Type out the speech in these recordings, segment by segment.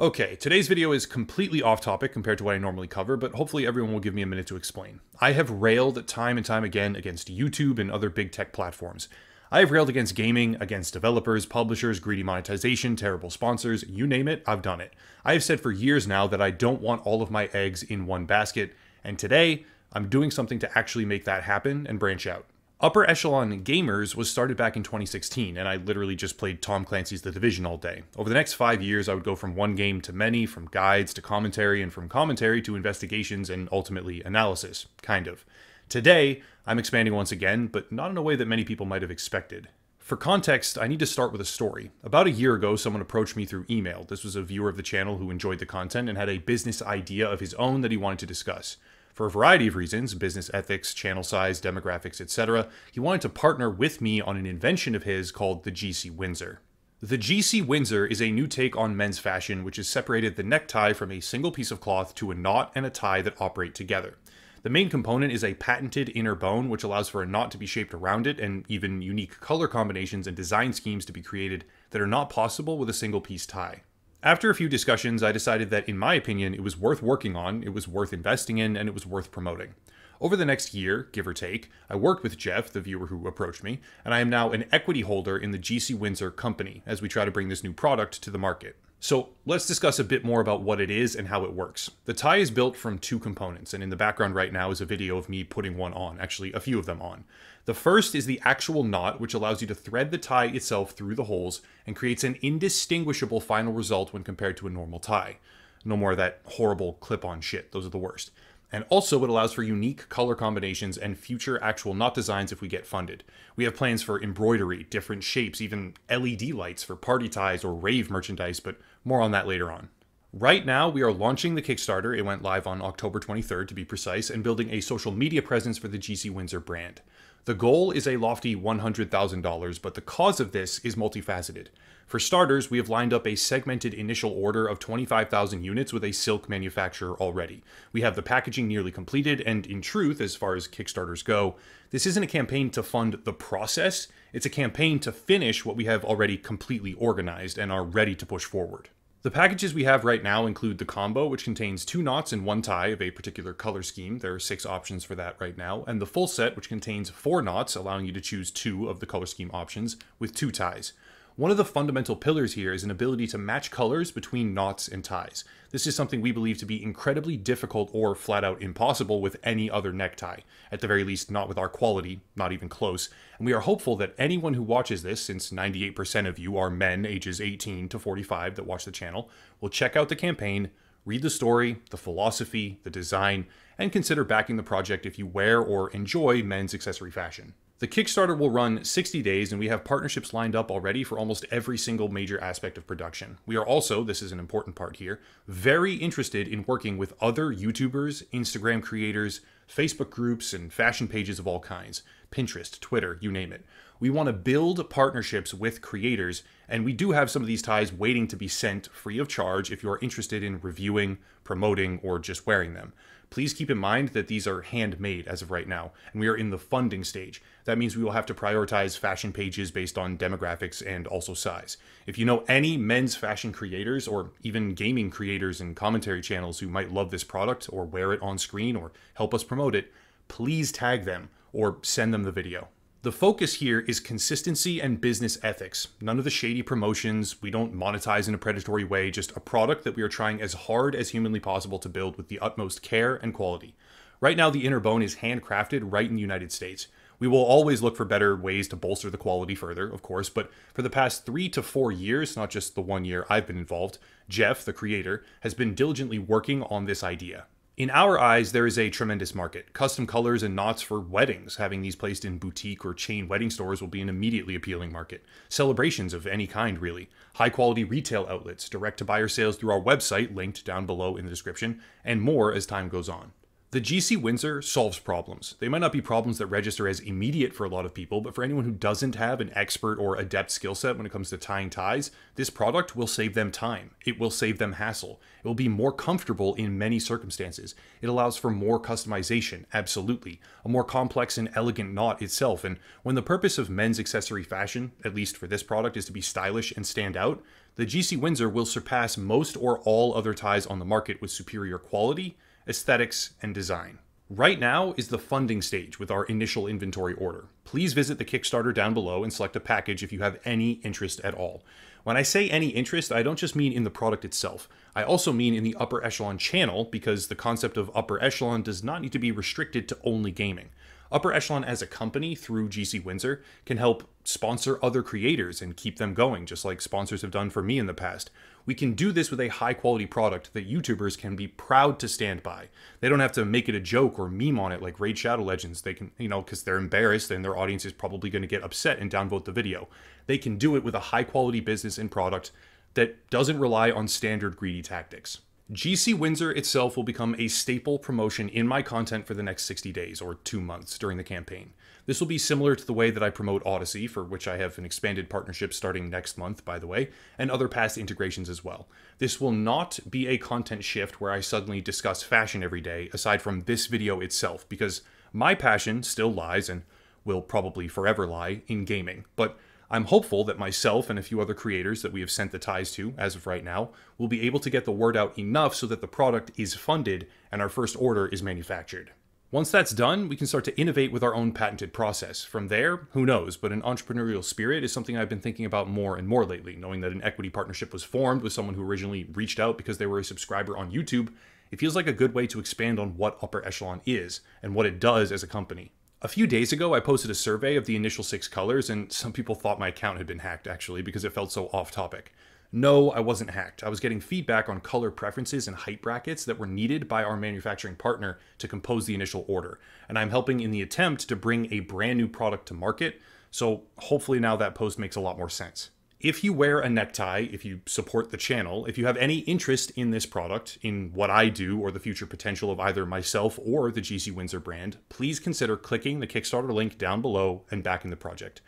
Okay, today's video is completely off topic compared to what I normally cover, but hopefully everyone will give me a minute to explain. I have railed time and time again against YouTube and other big tech platforms. I have railed against gaming, against developers, publishers, greedy monetization, terrible sponsors, you name it, I've done it. I have said for years now that I don't want all of my eggs in one basket, and today, I'm doing something to actually make that happen and branch out. Upper Echelon Gamers was started back in 2016, and I literally just played Tom Clancy's The Division all day. Over the next five years, I would go from one game to many, from guides to commentary, and from commentary to investigations and ultimately analysis, kind of. Today, I'm expanding once again, but not in a way that many people might have expected. For context, I need to start with a story. About a year ago, someone approached me through email. This was a viewer of the channel who enjoyed the content and had a business idea of his own that he wanted to discuss. For a variety of reasons business ethics, channel size, demographics, etc. he wanted to partner with me on an invention of his called the GC Windsor. The GC Windsor is a new take on men's fashion, which has separated the necktie from a single piece of cloth to a knot and a tie that operate together. The main component is a patented inner bone, which allows for a knot to be shaped around it and even unique color combinations and design schemes to be created that are not possible with a single piece tie. After a few discussions, I decided that, in my opinion, it was worth working on, it was worth investing in, and it was worth promoting. Over the next year, give or take, I worked with Jeff, the viewer who approached me, and I am now an equity holder in the GC Windsor company as we try to bring this new product to the market. So let's discuss a bit more about what it is and how it works. The tie is built from two components, and in the background right now is a video of me putting one on, actually a few of them on. The first is the actual knot, which allows you to thread the tie itself through the holes and creates an indistinguishable final result when compared to a normal tie. No more of that horrible clip-on shit, those are the worst. And also, it allows for unique color combinations and future actual knot designs if we get funded. We have plans for embroidery, different shapes, even LED lights for party ties or rave merchandise, but more on that later on. Right now, we are launching the Kickstarter. It went live on October 23rd, to be precise, and building a social media presence for the GC Windsor brand. The goal is a lofty $100,000, but the cause of this is multifaceted. For starters, we have lined up a segmented initial order of 25,000 units with a silk manufacturer already. We have the packaging nearly completed, and in truth, as far as Kickstarters go, this isn't a campaign to fund the process, it's a campaign to finish what we have already completely organized and are ready to push forward. The packages we have right now include the combo, which contains two knots and one tie of a particular color scheme. There are six options for that right now, and the full set, which contains four knots, allowing you to choose two of the color scheme options with two ties. One of the fundamental pillars here is an ability to match colors between knots and ties. This is something we believe to be incredibly difficult or flat out impossible with any other necktie, at the very least not with our quality, not even close, and we are hopeful that anyone who watches this, since 98% of you are men ages 18 to 45 that watch the channel, will check out the campaign, Read the story, the philosophy, the design, and consider backing the project if you wear or enjoy men's accessory fashion. The Kickstarter will run 60 days, and we have partnerships lined up already for almost every single major aspect of production. We are also, this is an important part here, very interested in working with other YouTubers, Instagram creators, Facebook groups and fashion pages of all kinds, Pinterest, Twitter, you name it. We want to build partnerships with creators, and we do have some of these ties waiting to be sent free of charge if you're interested in reviewing, promoting, or just wearing them. Please keep in mind that these are handmade as of right now, and we are in the funding stage. That means we will have to prioritize fashion pages based on demographics and also size. If you know any men's fashion creators or even gaming creators and commentary channels who might love this product or wear it on screen or help us promote it, please tag them or send them the video. The focus here is consistency and business ethics. None of the shady promotions. We don't monetize in a predatory way, just a product that we are trying as hard as humanly possible to build with the utmost care and quality. Right now, the inner bone is handcrafted right in the United States. We will always look for better ways to bolster the quality further, of course, but for the past three to four years, not just the one year I've been involved, Jeff, the creator, has been diligently working on this idea. In our eyes, there is a tremendous market. Custom colors and knots for weddings, having these placed in boutique or chain wedding stores will be an immediately appealing market. Celebrations of any kind, really. High quality retail outlets, direct to buyer sales through our website, linked down below in the description, and more as time goes on. The GC Windsor solves problems. They might not be problems that register as immediate for a lot of people, but for anyone who doesn't have an expert or adept skill set when it comes to tying ties, this product will save them time. It will save them hassle. It will be more comfortable in many circumstances. It allows for more customization, absolutely. A more complex and elegant knot itself, and when the purpose of men's accessory fashion, at least for this product, is to be stylish and stand out, the GC Windsor will surpass most or all other ties on the market with superior quality, aesthetics, and design. Right now is the funding stage with our initial inventory order. Please visit the Kickstarter down below and select a package if you have any interest at all. When I say any interest, I don't just mean in the product itself. I also mean in the upper echelon channel because the concept of upper echelon does not need to be restricted to only gaming. Upper Echelon as a company through GC Windsor can help sponsor other creators and keep them going, just like sponsors have done for me in the past. We can do this with a high quality product that YouTubers can be proud to stand by. They don't have to make it a joke or meme on it like Raid Shadow Legends. They can, you know, because they're embarrassed and their audience is probably going to get upset and downvote the video. They can do it with a high quality business and product that doesn't rely on standard greedy tactics. GC Windsor itself will become a staple promotion in my content for the next 60 days or two months during the campaign. This will be similar to the way that I promote Odyssey, for which I have an expanded partnership starting next month, by the way, and other past integrations as well. This will not be a content shift where I suddenly discuss fashion every day, aside from this video itself, because my passion still lies, and will probably forever lie, in gaming. But I'm hopeful that myself and a few other creators that we have sent the ties to as of right now will be able to get the word out enough so that the product is funded and our first order is manufactured. Once that's done, we can start to innovate with our own patented process. From there, who knows, but an entrepreneurial spirit is something I've been thinking about more and more lately, knowing that an equity partnership was formed with someone who originally reached out because they were a subscriber on YouTube. It feels like a good way to expand on what Upper Echelon is and what it does as a company. A few days ago, I posted a survey of the initial six colors, and some people thought my account had been hacked actually because it felt so off topic. No, I wasn't hacked. I was getting feedback on color preferences and height brackets that were needed by our manufacturing partner to compose the initial order, and I'm helping in the attempt to bring a brand new product to market, so hopefully now that post makes a lot more sense if you wear a necktie, if you support the channel, if you have any interest in this product, in what I do or the future potential of either myself or the GC Windsor brand, please consider clicking the Kickstarter link down below and backing the project.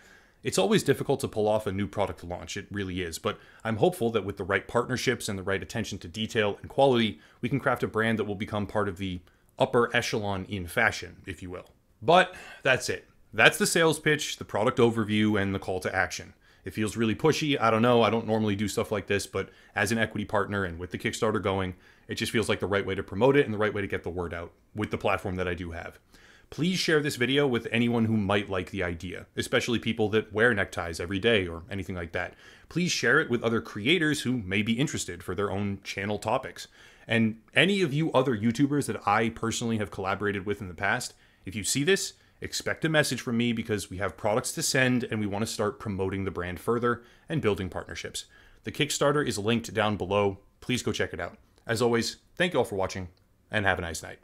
It's always difficult to pull off a new product launch, it really is, but I'm hopeful that with the right partnerships and the right attention to detail and quality, we can craft a brand that will become part of the upper echelon in fashion, if you will. But that's it. That's the sales pitch, the product overview, and the call to action. It feels really pushy. I don't know. I don't normally do stuff like this, but as an equity partner and with the Kickstarter going, it just feels like the right way to promote it and the right way to get the word out with the platform that I do have. Please share this video with anyone who might like the idea, especially people that wear neckties every day or anything like that. Please share it with other creators who may be interested for their own channel topics. And any of you other YouTubers that I personally have collaborated with in the past, if you see this, expect a message from me because we have products to send and we want to start promoting the brand further and building partnerships. The Kickstarter is linked down below. Please go check it out. As always, thank you all for watching and have a nice night.